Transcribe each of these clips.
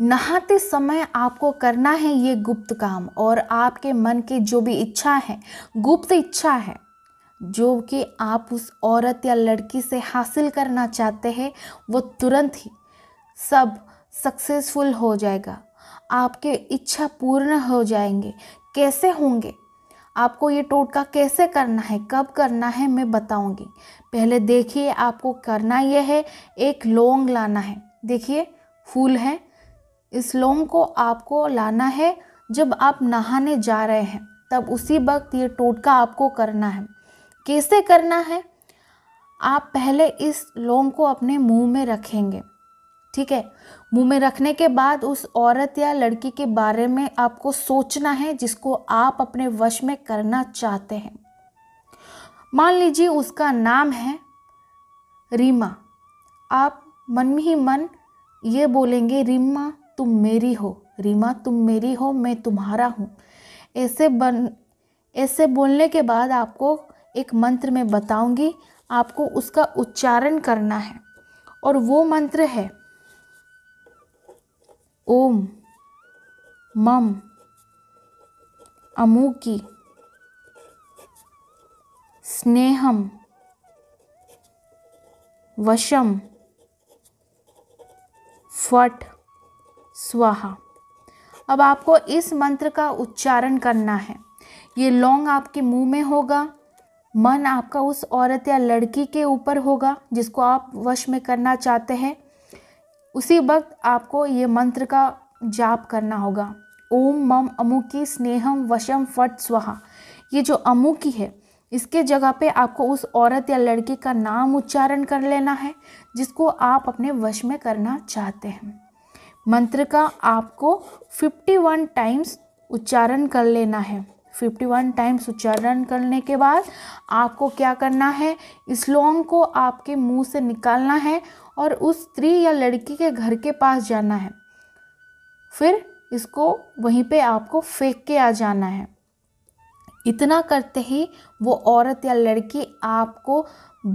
नहाते समय आपको करना है ये गुप्त काम और आपके मन की जो भी इच्छा है गुप्त इच्छा है जो कि आप उस औरत या लड़की से हासिल करना चाहते हैं वो तुरंत ही सब सक्सेसफुल हो जाएगा आपके इच्छा पूर्ण हो जाएंगे कैसे होंगे आपको ये टोटका कैसे करना है कब करना है मैं बताऊंगी पहले देखिए आपको करना यह है एक लौंग लाना है देखिए फूल है इस लौंग को आपको लाना है जब आप नहाने जा रहे हैं तब उसी वक्त ये टोटका आपको करना है कैसे करना है आप पहले इस लौंग को अपने मुंह में रखेंगे ठीक है मुंह में रखने के बाद उस औरत या लड़की के बारे में आपको सोचना है जिसको आप अपने वश में करना चाहते हैं मान लीजिए उसका नाम है रीमा आप मन में ही मन ये बोलेंगे रीमा तुम मेरी हो रीमा तुम मेरी हो मैं तुम्हारा हूँ ऐसे बन ऐसे बोलने के बाद आपको एक मंत्र में बताऊंगी आपको उसका उच्चारण करना है और वो मंत्र है ओम मम अमूकी स्नेहम वशम फट स्वाहा अब आपको इस मंत्र का उच्चारण करना है ये लौंग आपके मुंह में होगा मन आपका उस औरत या लड़की के ऊपर होगा जिसको आप वश में करना चाहते हैं उसी वक्त आपको ये मंत्र का जाप करना होगा ओम मम अमुकी स्नेहम वशम फट स्वाहा ये जो अमुकी है इसके जगह पे आपको उस औरत या लड़की का नाम उच्चारण कर लेना है जिसको आप अपने वश में करना चाहते हैं मंत्र का आपको 51 टाइम्स उच्चारण कर लेना है 51 टाइम्स उच्चारण करने के बाद आपको क्या करना है इस लौंग को आपके मुंह से निकालना है और उस स्त्री या लड़की के घर के पास जाना है फिर इसको वहीं पे आपको फेंक के आ जाना है इतना करते ही वो औरत या लड़की आपको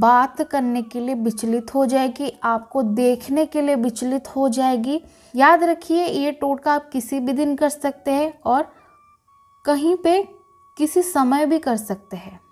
बात करने के लिए विचलित हो जाएगी आपको देखने के लिए विचलित हो जाएगी याद रखिए ये टोटका आप किसी भी दिन कर सकते हैं और कहीं पे किसी समय भी कर सकते हैं